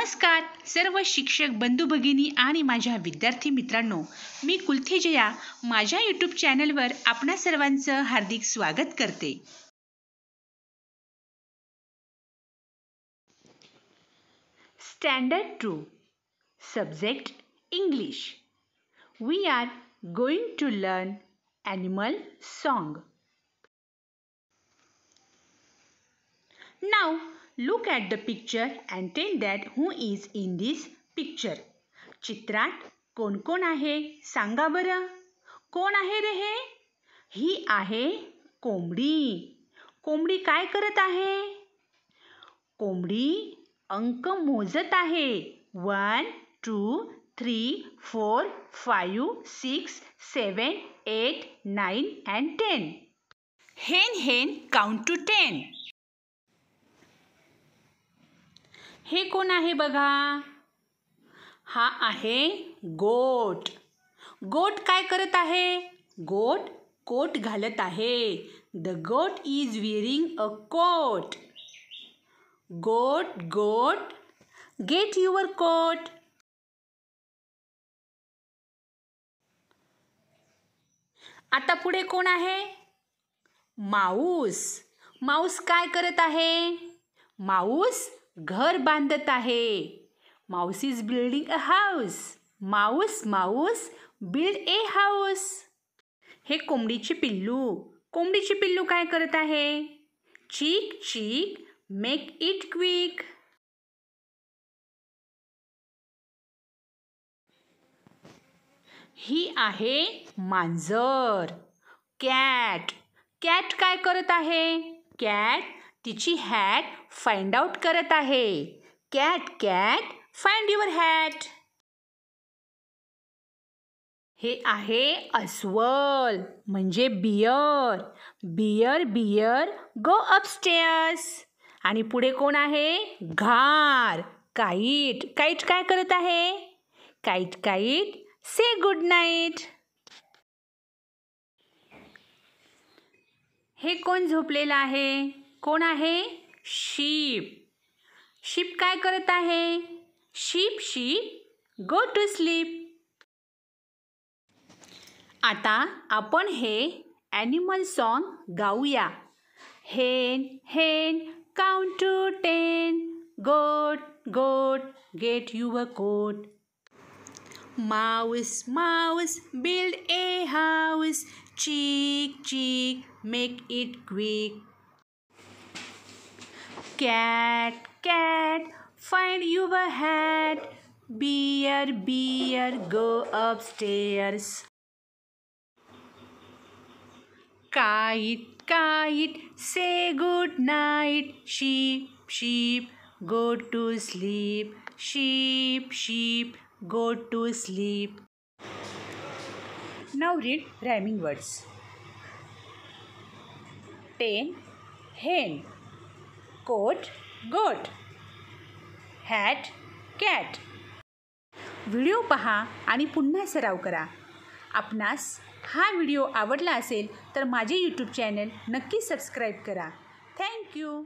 नमस्कार सर्व शिक्षक बंधू भगिनी आणि माझ्या विद्यार्थी मित्रांनो मी कुलथे जया माझ्या यूट्यूब चॅनलवर आपणा सर्वांचं हार्दिक स्वागत करते standard two subject English we are going to learn animal song now look at the picture and tell that who is in this picture चित्रात कोण कोण आहे सांगा बरं कोण आहे रे हे ही आहे कोंबडी कोंबडी काय करत आहे कोंबडी अंक मोजत आहे one two three four five six seven eight nine and ten hen hen count to ten हे कोण आहे बघा हा आहे गोट गोट काय करत आहे गोट कोट घालत आहे द गोट इज विअरिंग अ कोट गोट गोट गेट युअर कोट आता पुढे कोण आहे माऊस माऊस काय करत आहे माऊस घर बांधत आहे mouse is building a house mouse mouse build a house हे कोंबडीचे पिल्लू कोंबडीचे पिल्लू काय करत आहे चीक चीक मेक इट क्विक ही आहे मांजर कॅट कॅट काय करत आहे कॅट तिची हॅट फाइंड आउट करत आहे cat cat find your hat हे आहे अस्वल म्हणजे bear bear bear go upstairs आणि पुढे कोण आहे घार काईट काईट काय करत आहे kite kite say good night हे कोण झोपलेलं आहे कोण आहे शीप शीप काय करत आहे sheep she go to sleep आता आपण हे ॲनिमल सॉन्ग गाऊया हेन hen count to ten goat goat get your coat Mouse, mouse, build a house chick chick make it quick cat cat find your hat beer beer go upstairs kite kite say good night sheep sheep go to sleep sheep sheep go to sleep now read rhyming words 10 hen coat goat hat cat video पहा आणि पुन्हा सराव करा आपणास हा video आवडला असेल तर माझे यूट्यूब चॅनल नक्की सबस्क्राईब करा थँक्यू